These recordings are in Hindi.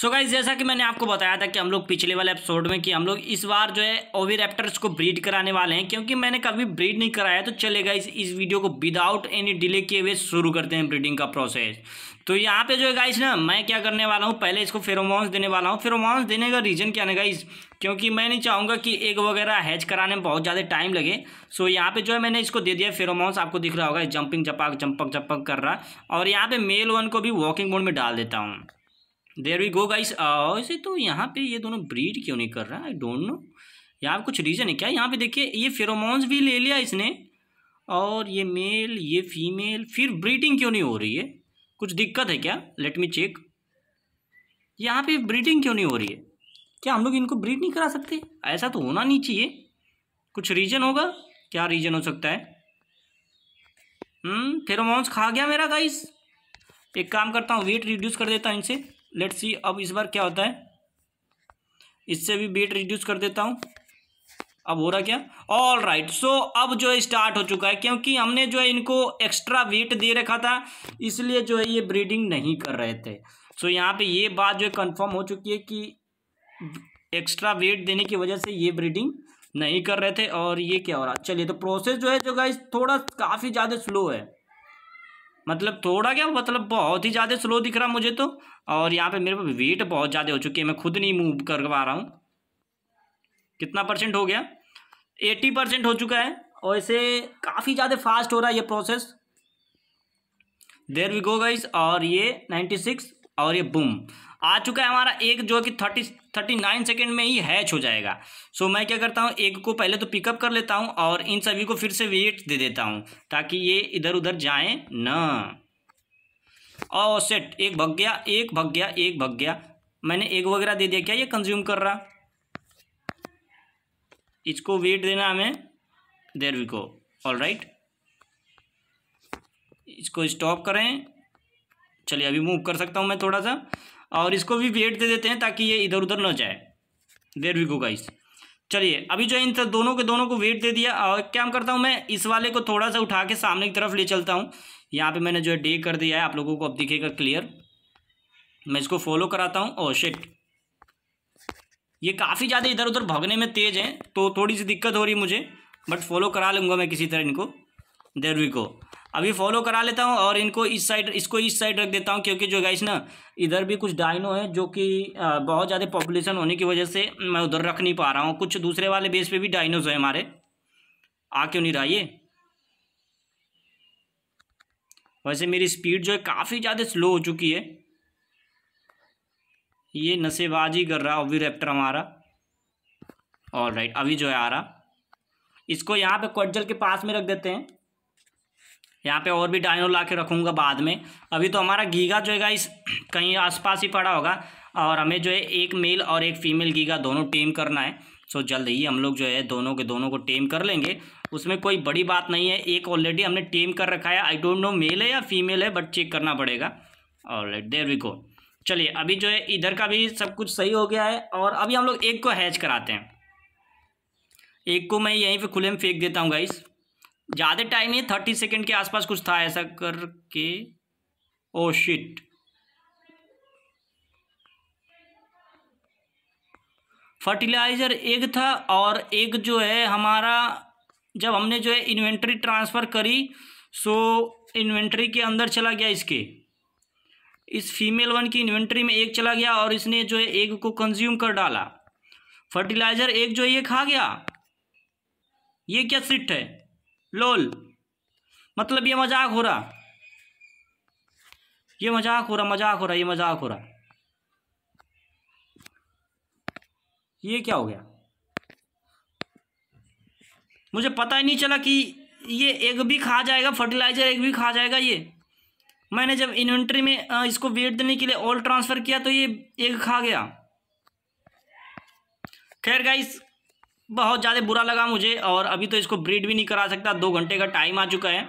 सो गाइज जैसा कि मैंने आपको बताया था कि हम लोग पिछले वाले एपिसोड में कि हम लोग इस बार जो है ओवीरेप्टर्स को ब्रीड कराने वाले हैं क्योंकि मैंने कभी ब्रीड नहीं कराया तो चलेगा इस इस वीडियो को विदाउट एनी डिले किए हुए शुरू करते हैं ब्रीडिंग का प्रोसेस तो यहाँ पे जो है गाइस ना मैं क्या करने वाला हूँ पहले इसको फेरोमोन्स देने वाला हूँ फेरोमोन्स देने का रीज़न क्या ना गाइस क्योंकि मैं नहीं चाहूँगा कि एग वगैरह हैच कराने में बहुत ज़्यादा टाइम लगे सो यहाँ पे जो है मैंने इसको दे दिया फेरोमोन्स आपको दिख रहा होगा जंपिंग जपाक जंपक जपक कर रहा और यहाँ पर मेल वन को भी वॉकिंग मोड में डाल देता हूँ देर वी गो गाइस ऐसे तो यहाँ पे ये दोनों ब्रीड क्यों नहीं कर रहा आई डोंट नो यहाँ कुछ रीज़न है क्या यहाँ पे देखिए ये फेरोमोन्स भी ले लिया इसने और ये मेल ये फीमेल फिर ब्रीडिंग क्यों नहीं हो रही है कुछ दिक्कत है क्या लेट मी चेक यहाँ पे ब्रीडिंग क्यों नहीं हो रही है क्या हम लोग इनको ब्रीड नहीं करा सकते ऐसा तो होना नहीं चाहिए कुछ रीज़न होगा क्या रीज़न हो सकता है फेरोमोन्स हम्म, खा गया मेरा गाइस एक काम करता हूँ वेट रिड्यूस कर देता हूँ इनसे लेट सी अब इस बार क्या होता है इससे भी वेट रिड्यूस कर देता हूँ अब हो रहा क्या ऑल राइट सो अब जो है स्टार्ट हो चुका है क्योंकि हमने जो है इनको एक्स्ट्रा वेट दे रखा था इसलिए जो है ये ब्रीडिंग नहीं कर रहे थे सो so, यहाँ पे ये बात जो है कन्फर्म हो चुकी है कि एक्स्ट्रा वेट देने की वजह से ये ब्रीडिंग नहीं कर रहे थे और ये क्या हो रहा चलिए तो प्रोसेस जो है जो गाइज थोड़ा काफ़ी ज़्यादा स्लो है मतलब थोड़ा क्या मतलब बहुत ही ज़्यादा स्लो दिख रहा मुझे तो और यहाँ पे मेरे पे वेट बहुत ज़्यादा हो चुकी है मैं खुद नहीं मूव कर पा रहा हूँ कितना परसेंट हो गया एट्टी परसेंट हो चुका है और इसे काफ़ी ज़्यादा फास्ट हो रहा है ये प्रोसेस देर वी गो गईस और ये नाइन्टी सिक्स और ये बुम आ चुका है हमारा एक जो कि थर्टी थर्टी नाइन सेकेंड में ही हैच हो जाएगा सो so, मैं क्या करता हूँ एक को पहले तो पिकअप कर लेता हूँ और इन सभी को फिर से वेट दे देता हूँ ताकि ये इधर उधर जाएं ना और oh, सेट एक भग गया एक भग गया एक भग गया मैंने एक वगैरह दे दिया क्या ये कंज्यूम कर रहा इसको वेट देना हमें there we go all right इसको स्टॉप करें चलिए अभी मूव कर सकता हूँ मैं थोड़ा सा और इसको भी वेट दे देते हैं ताकि ये इधर उधर ना जाए देर वी गो गाइस चलिए अभी जो है इन दोनों के दोनों को वेट दे दिया और क्या करता हूँ मैं इस वाले को थोड़ा सा उठा के सामने की तरफ ले चलता हूँ यहाँ पे मैंने जो है डे कर दिया है आप लोगों को अब दिखेगा क्लियर मैं इसको फॉलो कराता हूँ ओ oh, शिट ये काफ़ी ज़्यादा इधर उधर भागने में तेज़ हैं तो थोड़ी सी दिक्कत हो रही है मुझे बट फॉलो करा लूँगा मैं किसी तरह इनको देर वी गो अभी फॉलो करा लेता हूँ और इनको इस साइड इसको इस साइड रख देता हूँ क्योंकि जो गाइस ना इधर भी कुछ डाइनो है जो कि बहुत ज़्यादा पॉपुलेशन होने की वजह से मैं उधर रख नहीं पा रहा हूँ कुछ दूसरे वाले बेस पे भी डाइनोज हैं हमारे आ क्यों नहीं रहा ये वैसे मेरी स्पीड जो है काफ़ी ज़्यादा स्लो हो चुकी है ये नशेबाजी कर रहा ओवी रेप्टर हमारा और राइट अभी जो है आ रहा इसको यहाँ पे क्वर्जल के पास में रख देते हैं यहाँ पे और भी डायनो ला के रखूँगा बाद में अभी तो हमारा गीगा जो है इस कहीं आसपास ही पड़ा होगा और हमें जो है एक मेल और एक फीमेल गीगा दोनों टेम करना है सो जल्द ही हम लोग जो है दोनों के दोनों को टेम कर लेंगे उसमें कोई बड़ी बात नहीं है एक ऑलरेडी हमने टेम कर रखा है आई डोंट नो मेल है या फीमेल है बट चेक करना पड़ेगा और देर वी गो चलिए अभी जो है इधर का भी सब कुछ सही हो गया है और अभी हम लोग एक को हैच कराते हैं एक को मैं यहीं पे खुले में फेंक देता हूँ गाइस ज़्यादा टाइम नहीं थर्टी सेकेंड के आसपास कुछ था ऐसा करके ओ शिट फर्टिलाइज़र एक था और एक जो है हमारा जब हमने जो है इन्वेंट्री ट्रांसफ़र करी सो इन्वेंट्री के अंदर चला गया इसके इस फीमेल वन की इन्वेंट्री में एक चला गया और इसने जो है एक को कंज्यूम कर डाला फर्टिलाइज़र एक जो ये खा गया ये क्या सिट है लोल मतलब ये मजाक हो रहा ये मजाक हो रहा मजाक हो रहा ये मजाक हो रहा ये क्या हो गया मुझे पता ही नहीं चला कि ये एग भी खा जाएगा फर्टिलाइज़र एग भी खा जाएगा ये मैंने जब इन्वेंट्री में इसको वेट देने के लिए ऑल ट्रांसफ़र किया तो ये एग खा गया खैर गाइस बहुत ज़्यादा बुरा लगा मुझे और अभी तो इसको ब्रीड भी नहीं करा सकता दो घंटे का टाइम आ चुका है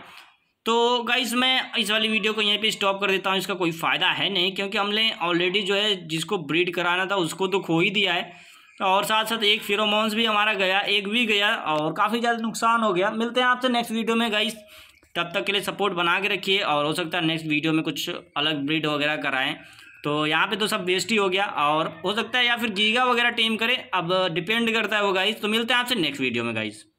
तो गाइज मैं इस वाली वीडियो को यहीं पे स्टॉप कर देता हूँ इसका कोई फ़ायदा है नहीं क्योंकि हमने ऑलरेडी जो है जिसको ब्रीड कराना था उसको तो खो ही दिया है और साथ साथ एक फिरोमोन्स भी हमारा गया एक भी गया और काफ़ी ज़्यादा नुकसान हो गया मिलते हैं आपसे नेक्स्ट वीडियो में गाइस तब तक के लिए सपोर्ट बना के रखिए और हो सकता है नेक्स्ट वीडियो में कुछ अलग ब्रीड वगैरह कराएँ तो यहाँ पे तो सब वेस्ट ही हो गया और हो सकता है या फिर गीगा वगैरह टीम करे अब डिपेंड करता है वो गाइस तो मिलते हैं आपसे नेक्स्ट वीडियो में गाइस